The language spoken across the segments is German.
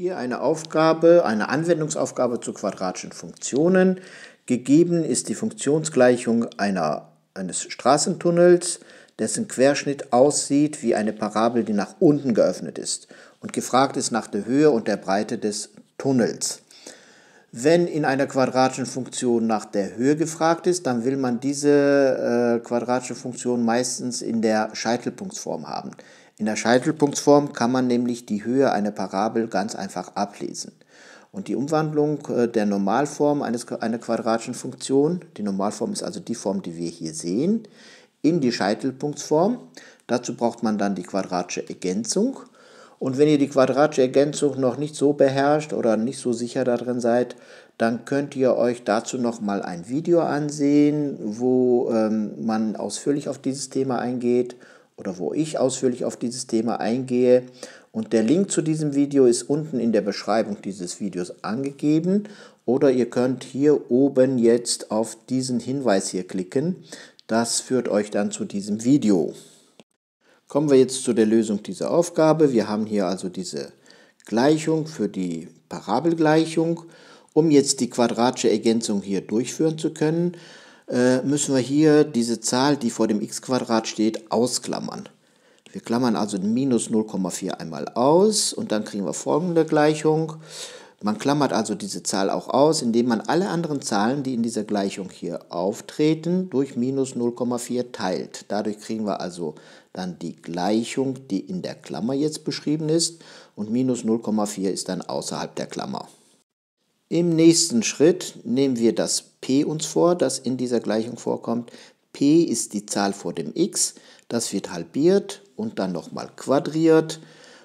Hier eine Aufgabe, eine Anwendungsaufgabe zu quadratischen Funktionen. Gegeben ist die Funktionsgleichung einer, eines Straßentunnels, dessen Querschnitt aussieht wie eine Parabel, die nach unten geöffnet ist. Und gefragt ist nach der Höhe und der Breite des Tunnels. Wenn in einer quadratischen Funktion nach der Höhe gefragt ist, dann will man diese äh, quadratische Funktion meistens in der Scheitelpunktsform haben. In der Scheitelpunktform kann man nämlich die Höhe einer Parabel ganz einfach ablesen. Und die Umwandlung äh, der Normalform eines, einer quadratischen Funktion, die Normalform ist also die Form, die wir hier sehen, in die Scheitelpunktform. Dazu braucht man dann die quadratische Ergänzung. Und wenn ihr die quadratische Ergänzung noch nicht so beherrscht oder nicht so sicher darin seid, dann könnt ihr euch dazu nochmal ein Video ansehen, wo ähm, man ausführlich auf dieses Thema eingeht oder wo ich ausführlich auf dieses Thema eingehe. Und der Link zu diesem Video ist unten in der Beschreibung dieses Videos angegeben. Oder ihr könnt hier oben jetzt auf diesen Hinweis hier klicken. Das führt euch dann zu diesem Video. Kommen wir jetzt zu der Lösung dieser Aufgabe. Wir haben hier also diese Gleichung für die Parabelgleichung. Um jetzt die quadratische Ergänzung hier durchführen zu können, äh, müssen wir hier diese Zahl, die vor dem x-Quadrat steht, ausklammern. Wir klammern also minus 0,4 einmal aus und dann kriegen wir folgende Gleichung. Man klammert also diese Zahl auch aus, indem man alle anderen Zahlen, die in dieser Gleichung hier auftreten, durch minus 0,4 teilt. Dadurch kriegen wir also dann die Gleichung, die in der Klammer jetzt beschrieben ist und minus 0,4 ist dann außerhalb der Klammer. Im nächsten Schritt nehmen wir das p uns vor, das in dieser Gleichung vorkommt. p ist die Zahl vor dem x, das wird halbiert und dann nochmal quadriert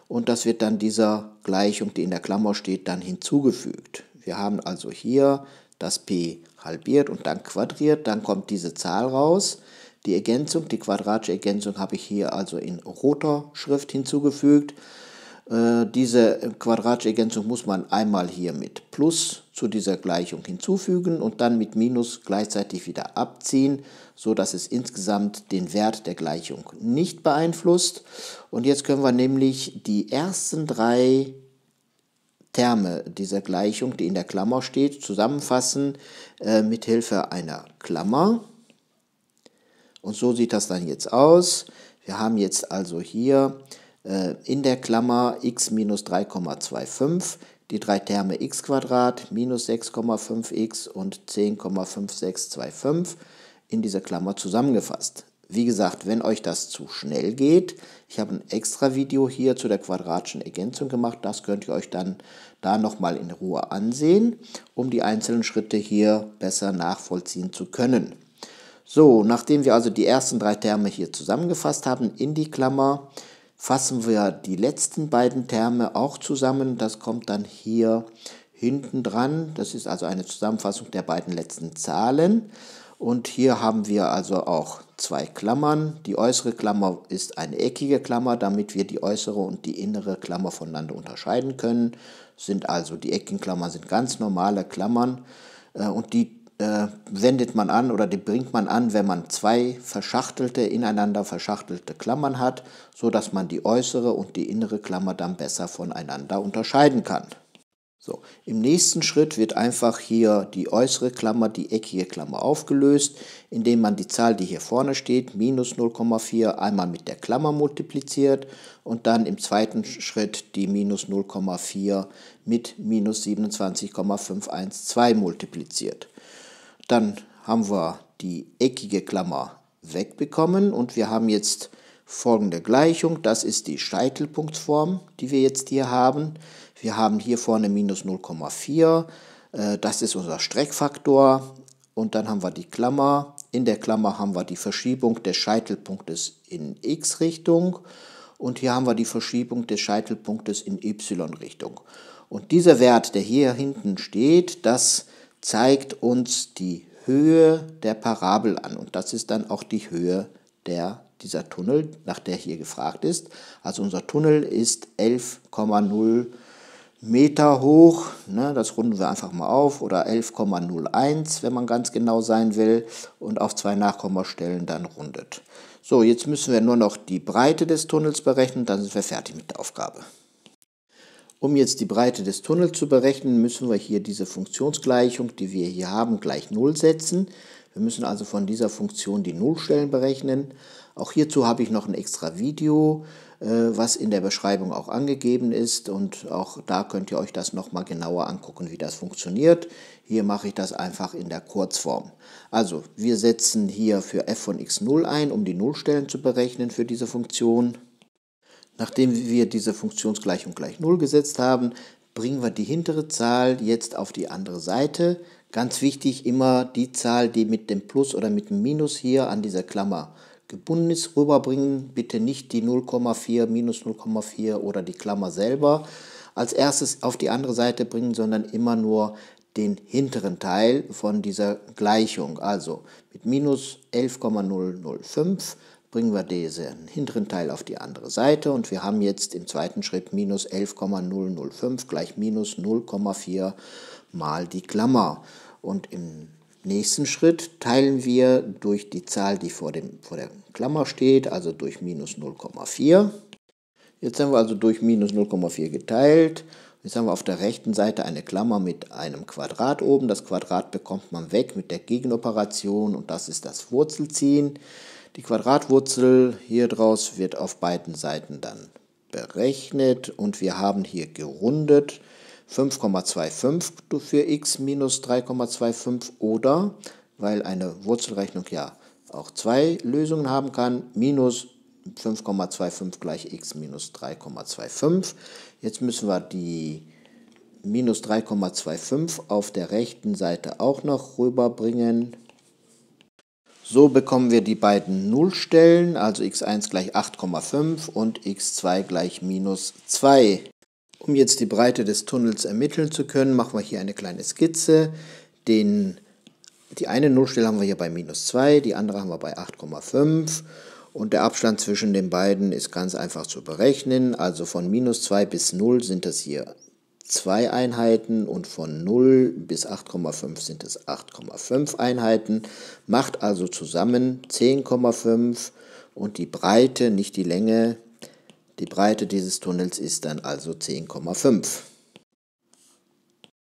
und das wird dann dieser Gleichung, die in der Klammer steht, dann hinzugefügt. Wir haben also hier das p halbiert und dann quadriert, dann kommt diese Zahl raus. Die Ergänzung, die quadratische Ergänzung habe ich hier also in roter Schrift hinzugefügt. Äh, diese quadratische Ergänzung muss man einmal hier mit Plus zu dieser Gleichung hinzufügen und dann mit Minus gleichzeitig wieder abziehen, so dass es insgesamt den Wert der Gleichung nicht beeinflusst. Und jetzt können wir nämlich die ersten drei Terme dieser Gleichung, die in der Klammer steht, zusammenfassen äh, mit Hilfe einer Klammer. Und so sieht das dann jetzt aus. Wir haben jetzt also hier äh, in der Klammer x minus 3,25 die drei Terme x minus 6,5x und 10,5625 in dieser Klammer zusammengefasst. Wie gesagt, wenn euch das zu schnell geht, ich habe ein extra Video hier zu der quadratischen Ergänzung gemacht, das könnt ihr euch dann da nochmal in Ruhe ansehen, um die einzelnen Schritte hier besser nachvollziehen zu können. So, nachdem wir also die ersten drei Terme hier zusammengefasst haben in die Klammer, fassen wir die letzten beiden Terme auch zusammen. Das kommt dann hier hinten dran. Das ist also eine Zusammenfassung der beiden letzten Zahlen. Und hier haben wir also auch zwei Klammern. Die äußere Klammer ist eine eckige Klammer, damit wir die äußere und die innere Klammer voneinander unterscheiden können. Sind also die eckigen Klammern sind ganz normale Klammern äh, und die äh, wendet man an oder die bringt man an, wenn man zwei verschachtelte, ineinander verschachtelte Klammern hat, sodass man die äußere und die innere Klammer dann besser voneinander unterscheiden kann. So, im nächsten Schritt wird einfach hier die äußere Klammer, die eckige Klammer aufgelöst, indem man die Zahl, die hier vorne steht, minus 0,4 einmal mit der Klammer multipliziert und dann im zweiten Schritt die minus 0,4 mit minus 27,512 multipliziert. Dann haben wir die eckige Klammer wegbekommen und wir haben jetzt folgende Gleichung. Das ist die Scheitelpunktform, die wir jetzt hier haben. Wir haben hier vorne minus 0,4. Äh, das ist unser Streckfaktor. Und dann haben wir die Klammer. In der Klammer haben wir die Verschiebung des Scheitelpunktes in x-Richtung. Und hier haben wir die Verschiebung des Scheitelpunktes in y-Richtung. Und dieser Wert, der hier hinten steht, das ist zeigt uns die Höhe der Parabel an und das ist dann auch die Höhe der dieser Tunnel, nach der hier gefragt ist. Also unser Tunnel ist 11,0 Meter hoch. Ne? Das runden wir einfach mal auf. Oder 11,01, wenn man ganz genau sein will. Und auf zwei Nachkommastellen dann rundet. So, jetzt müssen wir nur noch die Breite des Tunnels berechnen. Dann sind wir fertig mit der Aufgabe. Um jetzt die Breite des Tunnels zu berechnen, müssen wir hier diese Funktionsgleichung, die wir hier haben, gleich 0 setzen. Wir müssen also von dieser Funktion die Nullstellen berechnen. Auch hierzu habe ich noch ein extra Video, äh, was in der Beschreibung auch angegeben ist und auch da könnt ihr euch das nochmal genauer angucken, wie das funktioniert. Hier mache ich das einfach in der Kurzform. Also wir setzen hier für f von x0 ein, um die Nullstellen zu berechnen für diese Funktion. Nachdem wir diese Funktionsgleichung gleich 0 gesetzt haben, bringen wir die hintere Zahl jetzt auf die andere Seite. Ganz wichtig immer die Zahl, die mit dem Plus oder mit dem Minus hier an dieser Klammer gebunden ist, rüberbringen. Bitte nicht die 0,4 minus 0,4 oder die Klammer selber als erstes auf die andere Seite bringen, sondern immer nur den hinteren Teil von dieser Gleichung. Also mit minus 11,005 bringen wir diesen hinteren Teil auf die andere Seite und wir haben jetzt im zweiten Schritt minus 11,005 gleich minus 0,4 mal die Klammer. Und im nächsten Schritt teilen wir durch die Zahl, die vor, dem, vor der Klammer steht, also durch minus 0,4. Jetzt haben wir also durch minus 0,4 geteilt. Jetzt haben wir auf der rechten Seite eine Klammer mit einem Quadrat oben. Das Quadrat bekommt man weg mit der Gegenoperation und das ist das Wurzelziehen. Die Quadratwurzel hier draus wird auf beiden Seiten dann berechnet und wir haben hier gerundet 5,25 für x minus 3,25 oder, weil eine Wurzelrechnung ja auch zwei Lösungen haben kann, minus 5,25 gleich x minus 3,25. Jetzt müssen wir die minus 3,25 auf der rechten Seite auch noch rüberbringen. So bekommen wir die beiden Nullstellen, also x1 gleich 8,5 und x2 gleich minus 2. Um jetzt die Breite des Tunnels ermitteln zu können, machen wir hier eine kleine Skizze. Den, die eine Nullstelle haben wir hier bei minus 2, die andere haben wir bei 8,5. Und der Abstand zwischen den beiden ist ganz einfach zu berechnen. Also von minus 2 bis 0 sind das hier 2 Einheiten und von 0 bis 8,5 sind es 8,5 Einheiten. Macht also zusammen 10,5 und die Breite, nicht die Länge, die Breite dieses Tunnels ist dann also 10,5.